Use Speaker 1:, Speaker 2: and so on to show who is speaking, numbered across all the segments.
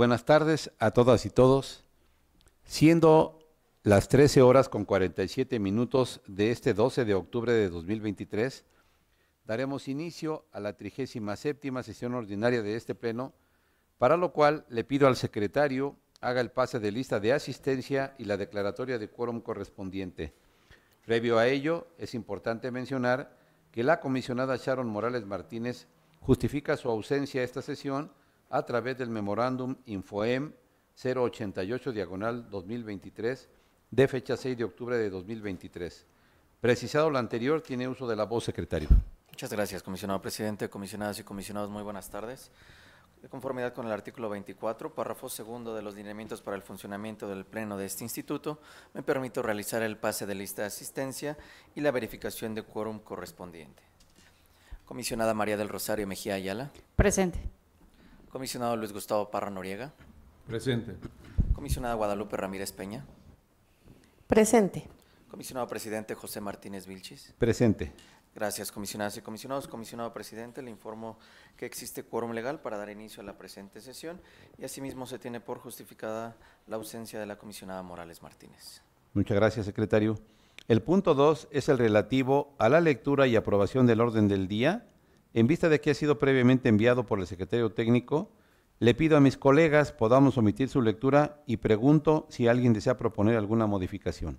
Speaker 1: buenas tardes a todas y todos. Siendo las 13 horas con 47 minutos de este 12 de octubre de 2023, daremos inicio a la 37 sesión ordinaria de este Pleno, para lo cual le pido al secretario haga el pase de lista de asistencia y la declaratoria de quórum correspondiente. Previo a ello, es importante mencionar que la comisionada Sharon Morales Martínez justifica su ausencia a esta sesión a través del memorándum InfoEM 088 diagonal 2023 de fecha 6 de octubre de 2023.
Speaker 2: Precisado lo anterior, tiene uso de la voz, secretario. Muchas gracias, comisionado presidente, comisionadas y comisionados, muy buenas tardes. De conformidad con el artículo 24, párrafo segundo de los lineamientos para el funcionamiento del Pleno de este instituto, me permito realizar el pase de lista de asistencia y la verificación de quórum correspondiente. Comisionada María del Rosario Mejía Ayala. Presente. Comisionado Luis Gustavo Parra Noriega. Presente. Comisionada Guadalupe Ramírez Peña. Presente. Comisionado Presidente José Martínez Vilchis. Presente. Gracias, comisionadas y comisionados. Comisionado Presidente, le informo que existe quórum legal para dar inicio a la presente sesión y asimismo se tiene por justificada la ausencia de la comisionada Morales Martínez.
Speaker 1: Muchas gracias, secretario. El punto 2 es el relativo a la lectura y aprobación del orden del día en vista de que ha sido previamente enviado por el secretario técnico, le pido a mis colegas podamos omitir su lectura y pregunto si alguien desea proponer alguna modificación.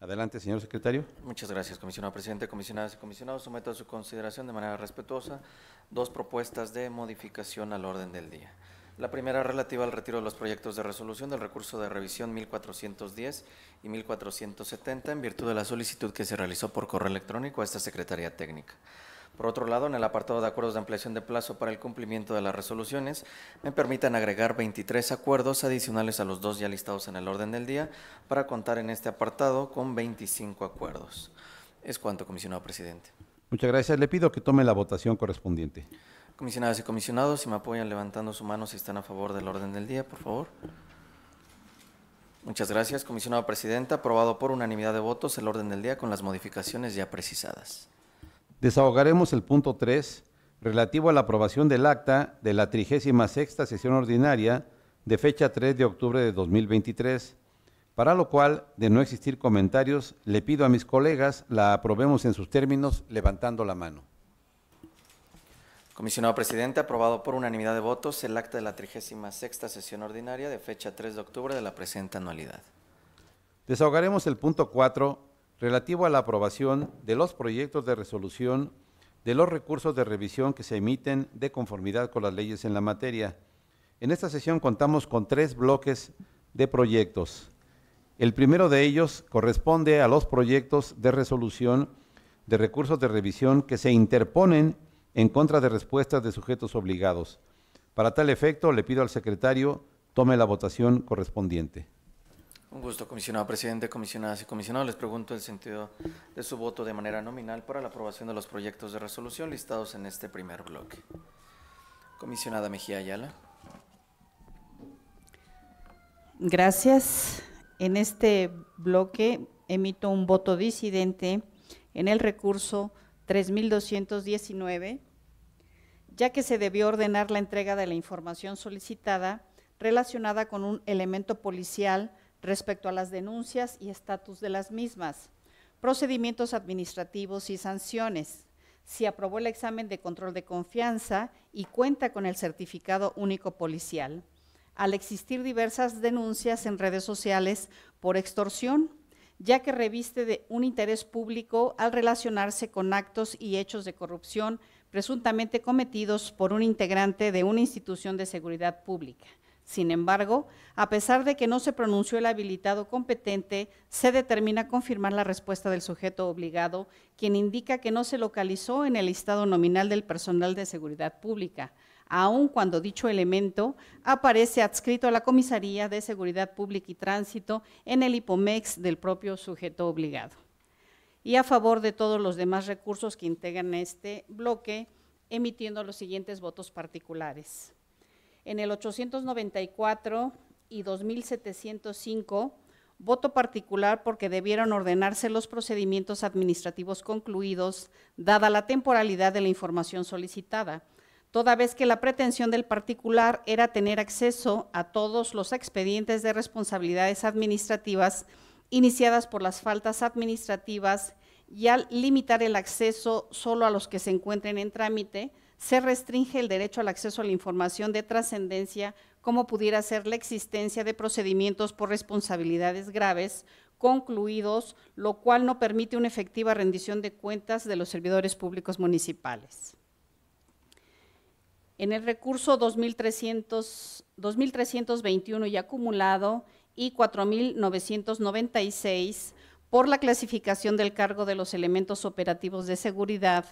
Speaker 2: Adelante, señor secretario. Muchas gracias, comisionado presidente, comisionadas y comisionados. Someto a su consideración de manera respetuosa dos propuestas de modificación al orden del día. La primera relativa al retiro de los proyectos de resolución del recurso de revisión 1410 y 1470 en virtud de la solicitud que se realizó por correo electrónico a esta Secretaría Técnica. Por otro lado, en el apartado de acuerdos de ampliación de plazo para el cumplimiento de las resoluciones, me permitan agregar 23 acuerdos adicionales a los dos ya listados en el orden del día para contar en este apartado con 25 acuerdos. Es cuanto, comisionado presidente.
Speaker 1: Muchas gracias. Le pido que tome la votación correspondiente.
Speaker 2: Comisionadas y comisionados, si me apoyan levantando su mano si están a favor del orden del día, por favor. Muchas gracias, comisionada presidenta. Aprobado por unanimidad de votos el orden del día con las modificaciones ya precisadas.
Speaker 1: Desahogaremos el punto 3 relativo a la aprobación del acta de la 36 sesión ordinaria de fecha 3 de octubre de 2023, para lo cual, de no existir comentarios, le pido a mis colegas la aprobemos en sus términos levantando la mano.
Speaker 2: Comisionado Presidente, aprobado por unanimidad de votos el acta de la 36 sesión ordinaria de fecha 3 de octubre de la presente anualidad.
Speaker 1: Desahogaremos el punto 4 relativo a la aprobación de los proyectos de resolución de los recursos de revisión que se emiten de conformidad con las leyes en la materia. En esta sesión contamos con tres bloques de proyectos. El primero de ellos corresponde a los proyectos de resolución de recursos de revisión que se interponen en contra de respuestas de sujetos obligados. Para tal efecto, le pido al secretario tome la votación correspondiente.
Speaker 2: Un gusto, comisionado presidente, comisionadas y comisionados. Les pregunto el sentido de su voto de manera nominal para la aprobación de los proyectos de resolución listados en este primer bloque. Comisionada Mejía Ayala.
Speaker 3: Gracias. En este bloque emito un voto disidente en el recurso 3219 ya que se debió ordenar la entrega de la información solicitada relacionada con un elemento policial respecto a las denuncias y estatus de las mismas, procedimientos administrativos y sanciones. si aprobó el examen de control de confianza y cuenta con el certificado único policial, al existir diversas denuncias en redes sociales por extorsión, ya que reviste de un interés público al relacionarse con actos y hechos de corrupción presuntamente cometidos por un integrante de una institución de seguridad pública. Sin embargo, a pesar de que no se pronunció el habilitado competente, se determina confirmar la respuesta del sujeto obligado, quien indica que no se localizó en el listado nominal del personal de seguridad pública, aun cuando dicho elemento aparece adscrito a la Comisaría de Seguridad Pública y Tránsito en el hipomex del propio sujeto obligado y a favor de todos los demás recursos que integran este bloque, emitiendo los siguientes votos particulares. En el 894 y 2705, voto particular porque debieron ordenarse los procedimientos administrativos concluidos, dada la temporalidad de la información solicitada, toda vez que la pretensión del particular era tener acceso a todos los expedientes de responsabilidades administrativas iniciadas por las faltas administrativas y al limitar el acceso solo a los que se encuentren en trámite, se restringe el derecho al acceso a la información de trascendencia, como pudiera ser la existencia de procedimientos por responsabilidades graves concluidos, lo cual no permite una efectiva rendición de cuentas de los servidores públicos municipales. En el recurso 2300, 2321 y acumulado, y 4.996 por la clasificación del cargo de los elementos operativos de seguridad,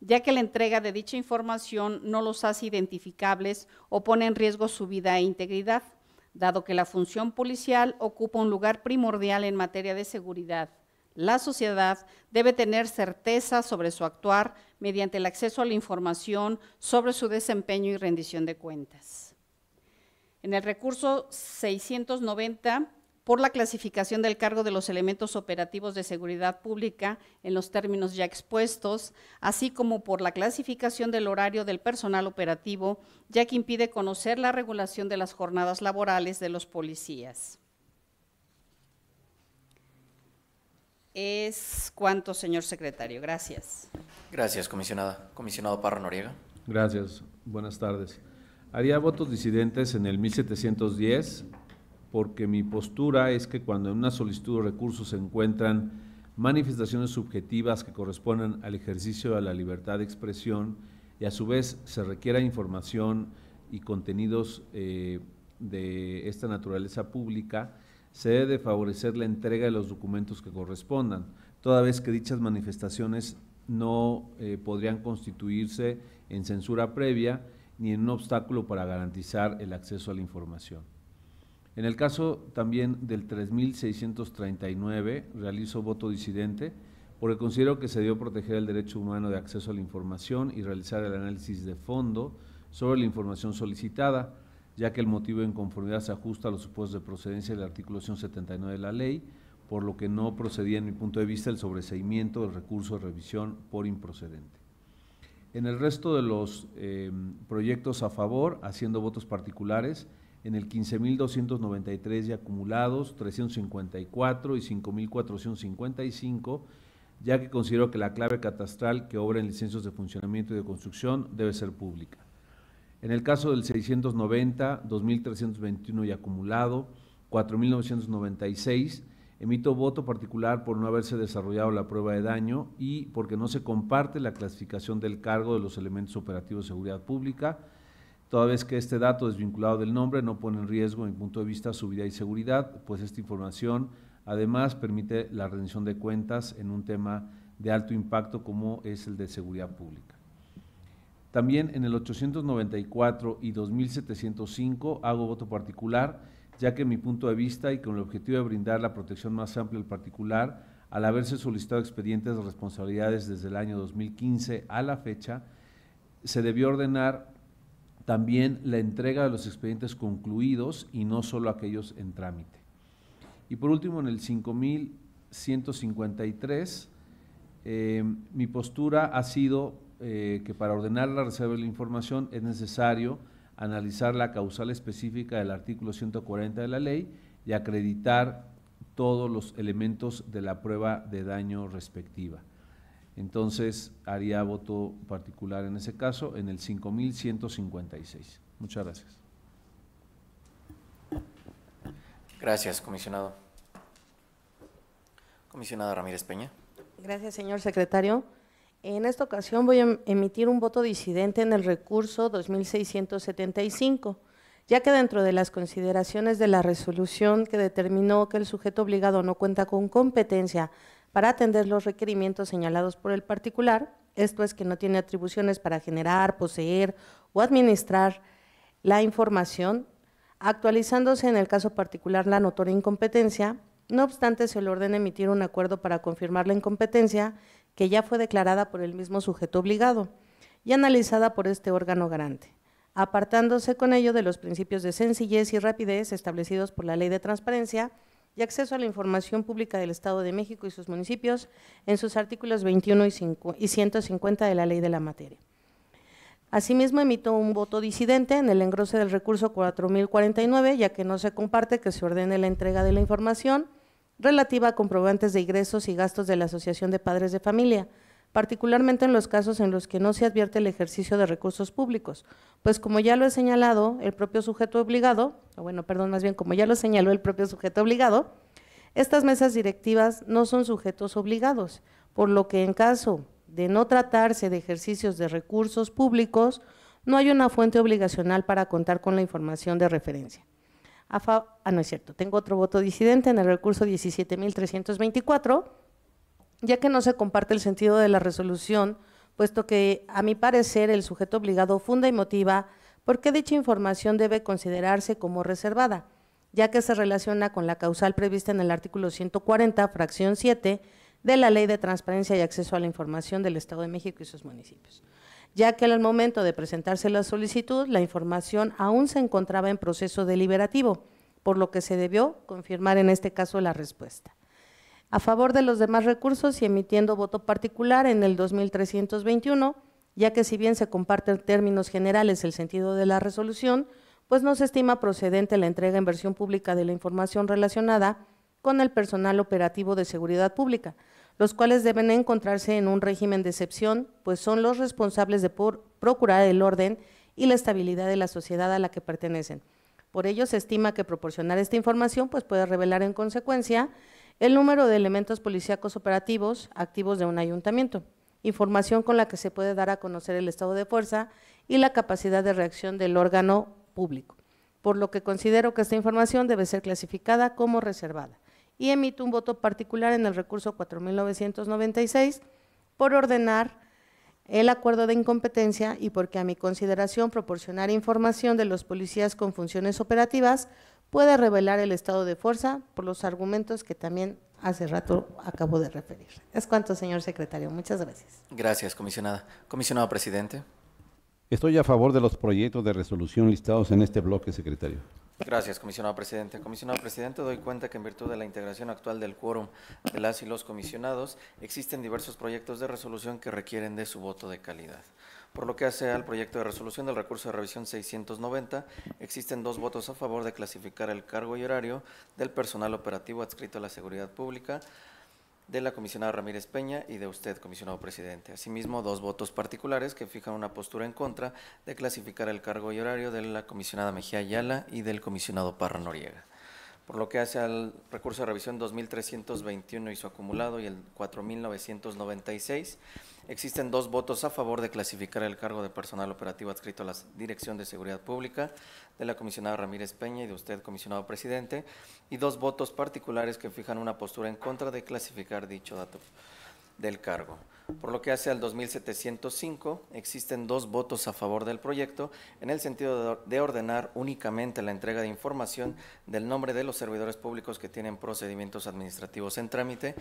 Speaker 3: ya que la entrega de dicha información no los hace identificables o pone en riesgo su vida e integridad, dado que la función policial ocupa un lugar primordial en materia de seguridad. La sociedad debe tener certeza sobre su actuar mediante el acceso a la información sobre su desempeño y rendición de cuentas en el recurso 690 por la clasificación del cargo de los elementos operativos de seguridad pública en los términos ya expuestos, así como por la clasificación del horario del personal operativo, ya que impide conocer la regulación de las jornadas laborales de los policías. Es cuanto, señor secretario. Gracias.
Speaker 2: Gracias, comisionada. Comisionado Parra Noriega.
Speaker 4: Gracias. Buenas tardes. Haría votos disidentes en el 1710 porque mi postura es que cuando en una solicitud de recursos se encuentran manifestaciones subjetivas que corresponden al ejercicio de la libertad de expresión y a su vez se requiera información y contenidos eh, de esta naturaleza pública, se debe favorecer la entrega de los documentos que correspondan, toda vez que dichas manifestaciones no eh, podrían constituirse en censura previa ni en un obstáculo para garantizar el acceso a la información. En el caso también del 3639, realizo voto disidente porque considero que se dio proteger el derecho humano de acceso a la información y realizar el análisis de fondo sobre la información solicitada, ya que el motivo en conformidad se ajusta a los supuestos de procedencia del artículo 179 de la ley, por lo que no procedía, en mi punto de vista, el sobreseimiento del recurso de revisión por improcedente. En el resto de los eh, proyectos a favor, haciendo votos particulares, en el 15.293 y acumulados, 354 y 5.455, ya que considero que la clave catastral que obra en licencias de funcionamiento y de construcción debe ser pública. En el caso del 690, 2.321 y acumulado, 4.996 Emito voto particular por no haberse desarrollado la prueba de daño y porque no se comparte la clasificación del cargo de los elementos operativos de seguridad pública, toda vez que este dato desvinculado del nombre no pone en riesgo, en punto de vista, su vida y seguridad, pues esta información además permite la rendición de cuentas en un tema de alto impacto como es el de seguridad pública. También en el 894 y 2705 hago voto particular ya que mi punto de vista y con el objetivo de brindar la protección más amplia al particular, al haberse solicitado expedientes de responsabilidades desde el año 2015 a la fecha, se debió ordenar también la entrega de los expedientes concluidos y no solo aquellos en trámite. Y por último, en el 5153, eh, mi postura ha sido eh, que para ordenar la reserva de la información es necesario analizar la causal específica del artículo 140 de la ley y acreditar todos los elementos de la prueba de daño respectiva. Entonces, haría voto particular en ese caso en el 5156. Muchas gracias.
Speaker 2: Gracias, comisionado. Comisionado Ramírez Peña.
Speaker 5: Gracias, señor secretario. En esta ocasión voy a em-, emitir un voto disidente en el recurso 2675, ya que dentro de las consideraciones de la resolución que determinó que el sujeto obligado no cuenta con competencia para atender los requerimientos señalados por el particular, esto es que no tiene atribuciones para generar, poseer o administrar la información, actualizándose en el caso particular la notoria incompetencia, no obstante se le ordena emitir un acuerdo para confirmar la incompetencia que ya fue declarada por el mismo sujeto obligado y analizada por este órgano garante, apartándose con ello de los principios de sencillez y rapidez establecidos por la Ley de Transparencia y Acceso a la Información Pública del Estado de México y sus municipios en sus artículos 21 y, 150 de la Ley de la Materia. Asimismo, emitió un voto disidente en el engrose del recurso 4049, ya que no se comparte que se ordene la entrega de la información relativa a comprobantes de ingresos y gastos de la Asociación de Padres de Familia, particularmente en los casos en los que no se advierte el ejercicio de recursos públicos, pues como ya lo he señalado, el propio sujeto obligado, o bueno, perdón, más bien como ya lo señaló el propio sujeto obligado, estas mesas directivas no son sujetos obligados, por lo que en caso de no tratarse de ejercicios de recursos públicos, no hay una fuente obligacional para contar con la información de referencia ah, no es cierto, tengo otro voto disidente en el recurso 17.324, ya que no se comparte el sentido de la resolución, puesto que, a mi parecer, el sujeto obligado funda y motiva por qué dicha información debe considerarse como reservada, ya que se relaciona con la causal prevista en el artículo 140, fracción 7, de la Ley de Transparencia y Acceso a la Información del Estado de México y sus municipios ya que al momento de presentarse la solicitud, la información aún se encontraba en proceso deliberativo, por lo que se debió confirmar en este caso la respuesta. A favor de los demás recursos y emitiendo voto particular en el 2321, ya que si bien se comparten términos generales el sentido de la resolución, pues no se estima procedente la entrega en versión pública de la información relacionada con el personal operativo de seguridad pública, los cuales deben encontrarse en un régimen de excepción, pues son los responsables de procurar el orden y la estabilidad de la sociedad a la que pertenecen. Por ello, se estima que proporcionar esta información pues, puede revelar en consecuencia el número de elementos policíacos operativos activos de un ayuntamiento, información con la que se puede dar a conocer el estado de fuerza y la capacidad de reacción del órgano público, por lo que considero que esta información debe ser clasificada como reservada y emito un voto particular en el recurso 4996 por ordenar el acuerdo de incompetencia y porque a mi consideración proporcionar información de los policías con funciones operativas puede revelar el estado de fuerza por los argumentos que también hace rato acabo de referir. Es cuanto, señor secretario. Muchas gracias.
Speaker 2: Gracias, comisionada. Comisionado presidente.
Speaker 1: Estoy a favor de los proyectos de resolución listados en este bloque, secretario.
Speaker 2: Gracias, comisionado presidente. Comisionado presidente, doy cuenta que en virtud de la integración actual del quórum de las y los comisionados, existen diversos proyectos de resolución que requieren de su voto de calidad. Por lo que hace al proyecto de resolución del recurso de revisión 690, existen dos votos a favor de clasificar el cargo y horario del personal operativo adscrito a la seguridad pública de la comisionada Ramírez Peña y de usted, comisionado presidente. Asimismo, dos votos particulares que fijan una postura en contra de clasificar el cargo y horario de la comisionada Mejía Ayala y del comisionado Parra Noriega. Por lo que hace al recurso de revisión 2321 y su acumulado y el 4996, Existen dos votos a favor de clasificar el cargo de personal operativo adscrito a la Dirección de Seguridad Pública de la comisionada Ramírez Peña y de usted, comisionado presidente, y dos votos particulares que fijan una postura en contra de clasificar dicho dato del cargo. Por lo que hace al 2705, existen dos votos a favor del proyecto en el sentido de ordenar únicamente la entrega de información del nombre de los servidores públicos que tienen procedimientos administrativos en trámite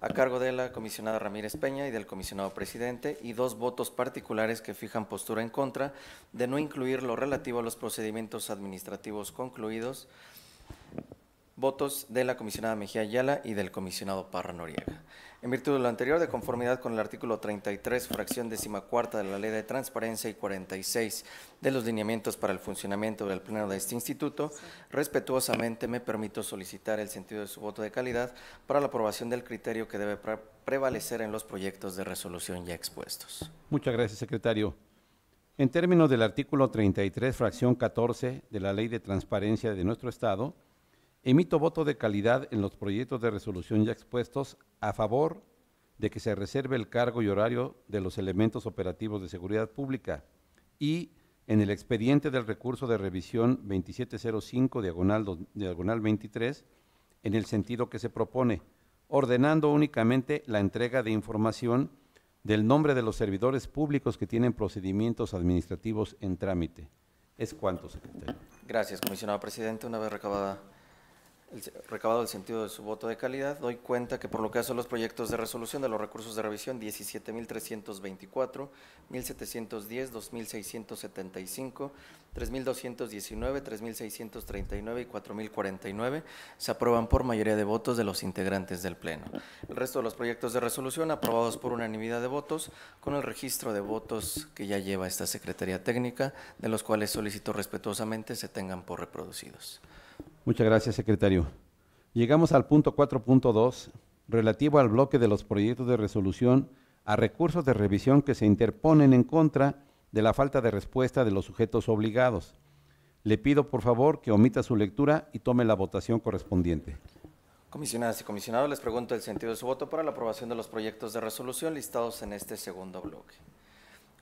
Speaker 2: a cargo de la comisionada Ramírez Peña y del comisionado presidente, y dos votos particulares que fijan postura en contra de no incluir lo relativo a los procedimientos administrativos concluidos, votos de la comisionada Mejía Ayala y del comisionado Parra Noriega. En virtud de lo anterior, de conformidad con el artículo 33, fracción decimacuarta de la Ley de Transparencia y 46 de los lineamientos para el funcionamiento del Pleno de este Instituto, respetuosamente me permito solicitar el sentido de su voto de calidad para la aprobación del criterio que debe prevalecer en los proyectos de resolución ya expuestos.
Speaker 1: Muchas gracias, secretario. En términos del artículo 33, fracción 14 de la Ley de Transparencia de nuestro Estado, Emito voto de calidad en los proyectos de resolución ya expuestos a favor de que se reserve el cargo y horario de los elementos operativos de seguridad pública y en el expediente del recurso de revisión 2705 diagonal, 23 en el sentido que se propone, ordenando únicamente la entrega de información del nombre de los servidores públicos que tienen procedimientos administrativos en trámite. Es
Speaker 2: cuanto, secretario. Gracias, comisionado presidente. Una vez recabada recabado el sentido de su voto de calidad, doy cuenta que por lo que hacen los proyectos de resolución de los recursos de revisión 17.324, 1.710, 2.675, 3.219, 3.639 y 4.049 se aprueban por mayoría de votos de los integrantes del Pleno. El resto de los proyectos de resolución aprobados por unanimidad de votos con el registro de votos que ya lleva esta Secretaría Técnica, de los cuales solicito respetuosamente se tengan por reproducidos.
Speaker 1: Muchas gracias, secretario. Llegamos al punto 4.2, relativo al bloque de los proyectos de resolución a recursos de revisión que se interponen en contra de la falta de respuesta de los sujetos obligados. Le pido, por favor, que omita su lectura y tome la votación correspondiente.
Speaker 2: Comisionadas y comisionados, les pregunto el sentido de su voto para la aprobación de los proyectos de resolución listados en este segundo bloque.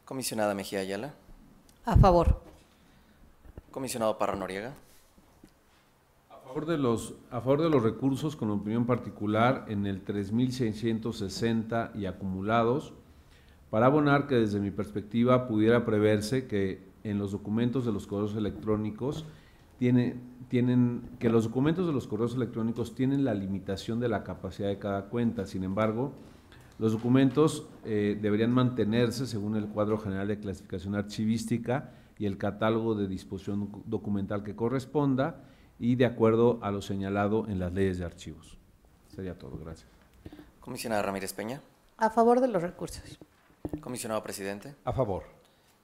Speaker 2: Comisionada Mejía Ayala. A favor. Comisionado Parra Noriega
Speaker 4: a favor de los recursos con opinión particular en el 3660 y acumulados, para abonar que desde mi perspectiva pudiera preverse que en los documentos de los correos electrónicos tienen, que los documentos de los correos electrónicos tienen la limitación de la capacidad de cada cuenta. Sin embargo, los documentos eh, deberían mantenerse según el cuadro general de clasificación archivística y el catálogo de disposición documental que corresponda y de acuerdo a lo señalado en las leyes de archivos. Sería todo, gracias.
Speaker 2: Comisionada Ramírez Peña.
Speaker 5: A favor de los recursos.
Speaker 2: Comisionado presidente. A favor.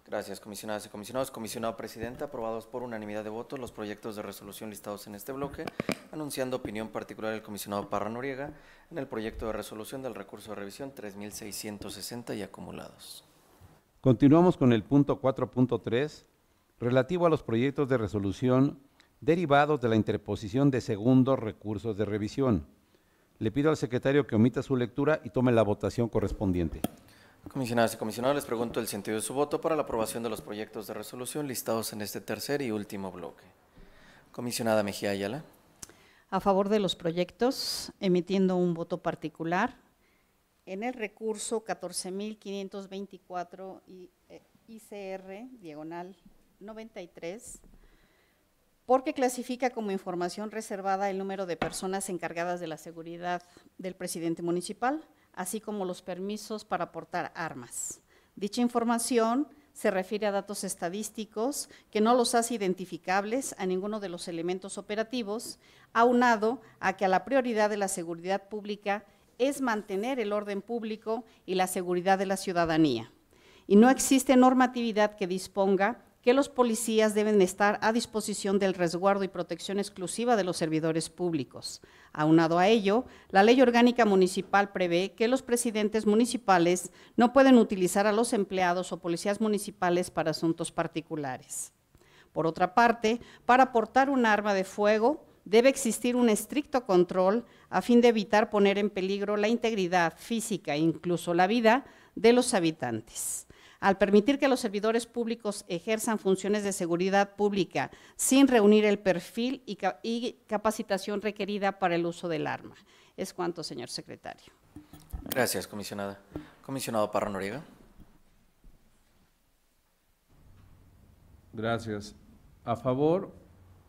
Speaker 2: Gracias, comisionadas y comisionados. Comisionado presidente, aprobados por unanimidad de votos los proyectos de resolución listados en este bloque, anunciando opinión particular del comisionado Parra Noriega en el proyecto de resolución del recurso de revisión 3660 y acumulados.
Speaker 1: Continuamos con el punto 4.3, relativo a los proyectos de resolución derivados de la interposición de segundos recursos de revisión. Le pido al secretario que omita su lectura y tome la votación correspondiente.
Speaker 2: Comisionadas y comisionados, les pregunto el sentido de su voto para la aprobación de los proyectos de resolución listados en este tercer y último bloque. Comisionada Mejía Ayala.
Speaker 3: A favor de los proyectos, emitiendo un voto particular en el recurso 14.524 ICR, diagonal 93, porque clasifica como información reservada el número de personas encargadas de la seguridad del presidente municipal, así como los permisos para portar armas. Dicha información se refiere a datos estadísticos que no los hace identificables a ninguno de los elementos operativos, aunado a que a la prioridad de la seguridad pública es mantener el orden público y la seguridad de la ciudadanía. Y no existe normatividad que disponga que los policías deben estar a disposición del resguardo y protección exclusiva de los servidores públicos. Aunado a ello, la Ley Orgánica Municipal prevé que los presidentes municipales no pueden utilizar a los empleados o policías municipales para asuntos particulares. Por otra parte, para portar un arma de fuego, debe existir un estricto control a fin de evitar poner en peligro la integridad física e incluso la vida de los habitantes al permitir que los servidores públicos ejerzan funciones de seguridad pública sin reunir el perfil y, capacitación requerida para el uso del arma. Es cuanto, señor secretario.
Speaker 2: Gracias, comisionada. Comisionado Parra Noriega. Gracias. A favor,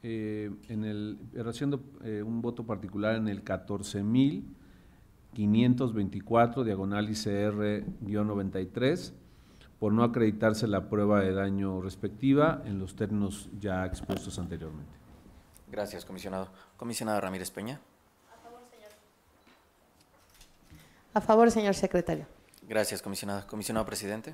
Speaker 2: eh, en
Speaker 4: el, haciendo eh, un voto particular en el 14.524 diagonal ICR-93, por no acreditarse la prueba de daño respectiva en los términos ya expuestos anteriormente.
Speaker 2: Gracias, comisionado. Comisionada Ramírez Peña. A favor, señor.
Speaker 5: A favor, señor secretario.
Speaker 2: Gracias, comisionada. Comisionado presidente.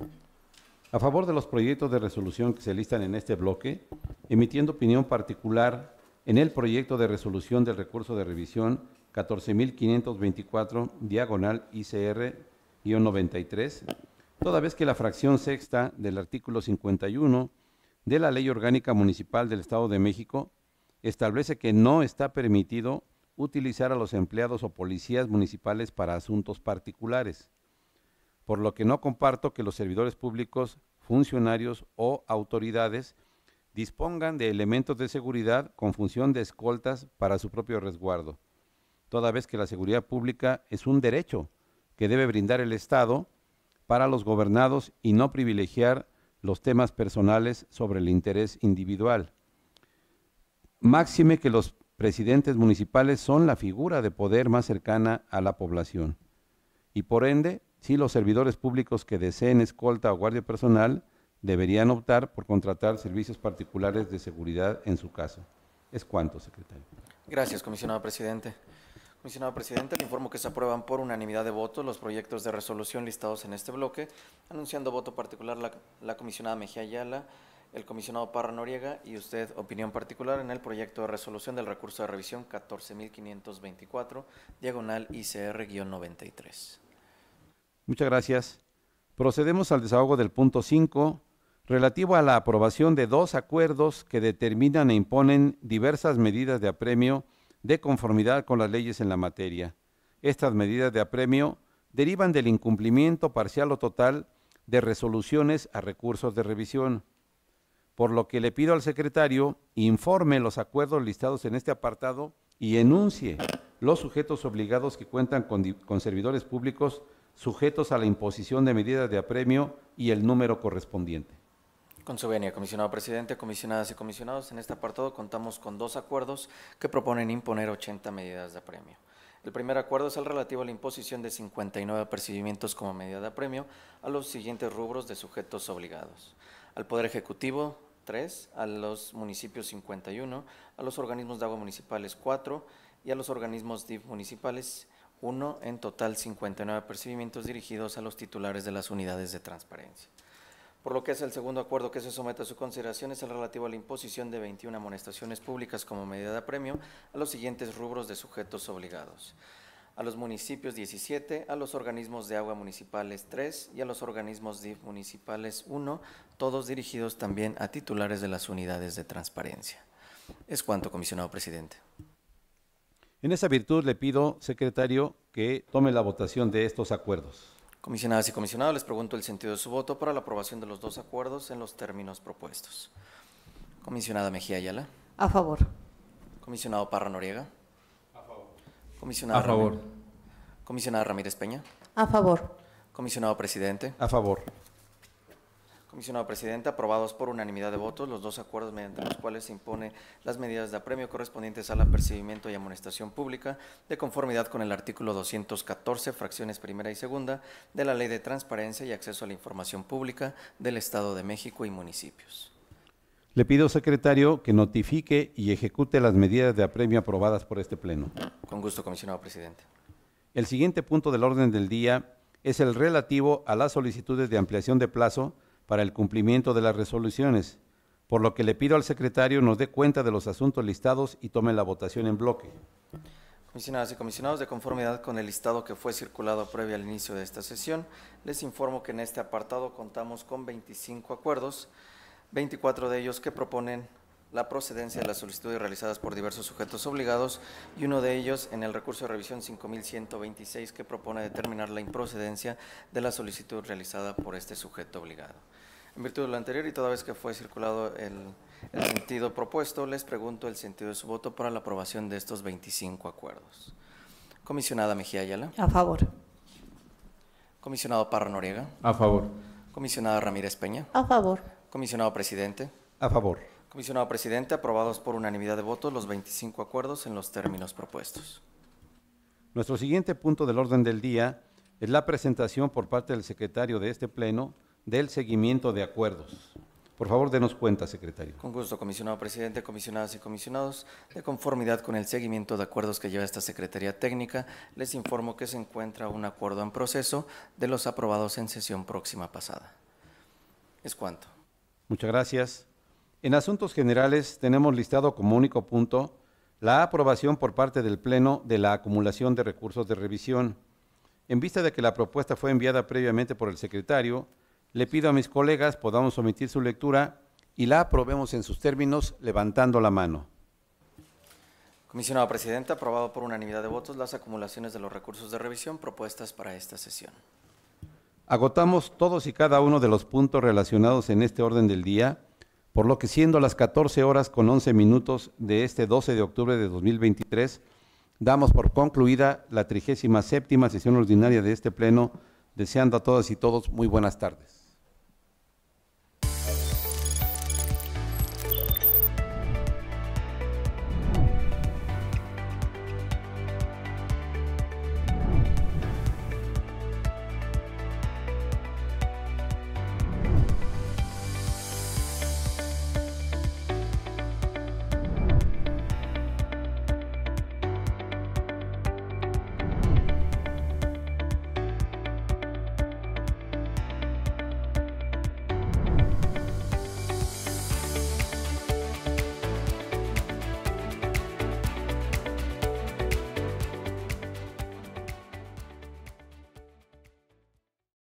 Speaker 2: A favor de los
Speaker 1: proyectos de resolución que se listan en este bloque, emitiendo opinión particular en el proyecto de resolución del recurso de revisión 14.524, diagonal ICR-93, toda vez que la fracción sexta del artículo 51 de la Ley Orgánica Municipal del Estado de México establece que no está permitido utilizar a los empleados o policías municipales para asuntos particulares, por lo que no comparto que los servidores públicos, funcionarios o autoridades dispongan de elementos de seguridad con función de escoltas para su propio resguardo, toda vez que la seguridad pública es un derecho que debe brindar el Estado para los gobernados y no privilegiar los temas personales sobre el interés individual. Máxime que los presidentes municipales son la figura de poder más cercana a la población. Y por ende, si los servidores públicos que deseen escolta o guardia personal deberían optar por contratar servicios particulares de seguridad en su caso. Es cuanto,
Speaker 2: secretario. Gracias, comisionado presidente. Comisionado presidente, le informo que se aprueban por unanimidad de votos los proyectos de resolución listados en este bloque, anunciando voto particular la, la comisionada Mejía Ayala, el comisionado Parra Noriega y usted opinión particular en el proyecto de resolución del recurso de revisión 14.524, diagonal ICR-93.
Speaker 1: Muchas gracias. Procedemos al desahogo del punto 5, relativo a la aprobación de dos acuerdos que determinan e imponen diversas medidas de apremio de conformidad con las leyes en la materia. Estas medidas de apremio derivan del incumplimiento parcial o total de resoluciones a recursos de revisión. Por lo que le pido al secretario informe los acuerdos listados en este apartado y enuncie los sujetos obligados que cuentan con, servidores públicos sujetos a la imposición de medidas de apremio y el número correspondiente.
Speaker 2: Con su venia, comisionado presidente, comisionadas y comisionados, en este apartado contamos con dos acuerdos que proponen imponer 80 medidas de apremio. El primer acuerdo es el relativo a la imposición de 59 percibimientos como medida de apremio a los siguientes rubros de sujetos obligados. Al Poder Ejecutivo, 3, a los municipios 51, a los organismos de agua municipales 4 y a los organismos DIF municipales 1, en total 59 percibimientos dirigidos a los titulares de las unidades de transparencia por lo que es el segundo acuerdo que se somete a su consideración es el relativo a la imposición de 21 amonestaciones públicas como medida de premio a los siguientes rubros de sujetos obligados. A los municipios 17, a los organismos de agua municipales 3 y a los organismos municipales 1, todos dirigidos también a titulares de las unidades de transparencia. Es cuanto, comisionado presidente.
Speaker 1: En esa virtud le pido, secretario, que tome la votación
Speaker 2: de estos acuerdos. Comisionadas y comisionados, les pregunto el sentido de su voto para la aprobación de los dos acuerdos en los términos propuestos. Comisionada Mejía Ayala. A favor. Comisionado Parra Noriega. A favor. Comisionada, a favor. Comisionada Ramírez Peña. A favor. Comisionado Presidente. A favor. Comisionado Presidente, aprobados por unanimidad de votos los dos acuerdos mediante los cuales se imponen las medidas de apremio correspondientes al apercibimiento y amonestación pública de conformidad con el artículo 214, fracciones primera y segunda de la Ley de Transparencia y Acceso a la Información Pública del Estado de México y municipios.
Speaker 1: Le pido, secretario, que notifique y ejecute las medidas de apremio aprobadas por este Pleno.
Speaker 2: Con gusto, comisionado presidente.
Speaker 1: El siguiente punto del orden del día es el relativo a las solicitudes de ampliación de plazo para el cumplimiento de las resoluciones, por lo que le pido al secretario nos dé cuenta de los asuntos listados y tome la votación en bloque.
Speaker 2: Comisionadas y comisionados, de conformidad con el listado que fue circulado previo al inicio de esta sesión, les informo que en este apartado contamos con 25 acuerdos, 24 de ellos que proponen la procedencia de las solicitudes realizadas por diversos sujetos obligados y uno de ellos en el recurso de revisión 5126 que propone determinar la improcedencia de la solicitud realizada por este sujeto obligado. En virtud de lo anterior y toda vez que fue circulado el, sentido propuesto, les pregunto el sentido de su voto para la aprobación de estos 25 acuerdos. Comisionada Mejía Ayala. A favor. Comisionado Parra Noriega. A favor. Comisionada Ramírez Peña. A favor. Comisionado Presidente. A favor. Comisionado presidente, aprobados por unanimidad de votos los 25 acuerdos en los términos propuestos.
Speaker 1: Nuestro siguiente punto del orden del día es la presentación por parte del secretario de este pleno del seguimiento de acuerdos. Por favor, denos cuenta, secretario.
Speaker 2: Con gusto, comisionado presidente, comisionadas y comisionados. De conformidad con el seguimiento de acuerdos que lleva esta Secretaría Técnica, les informo que se encuentra un acuerdo en proceso de los aprobados en sesión próxima pasada. Es cuanto.
Speaker 1: Muchas gracias. En asuntos generales tenemos listado como único punto la aprobación por parte del Pleno de la acumulación de recursos de revisión. En vista de que la propuesta fue enviada previamente por el secretario, le pido a mis colegas podamos omitir su lectura y la aprobemos en sus términos levantando la mano.
Speaker 2: Comisionada Presidenta, aprobado por unanimidad de votos las acumulaciones de los recursos de revisión propuestas para esta sesión.
Speaker 1: Agotamos todos y cada uno de los puntos relacionados en este orden del día por lo que siendo las 14 horas con 11 minutos de este 12 de octubre de 2023, damos por concluida la 37 séptima sesión ordinaria de este Pleno, deseando a todas y todos muy buenas tardes.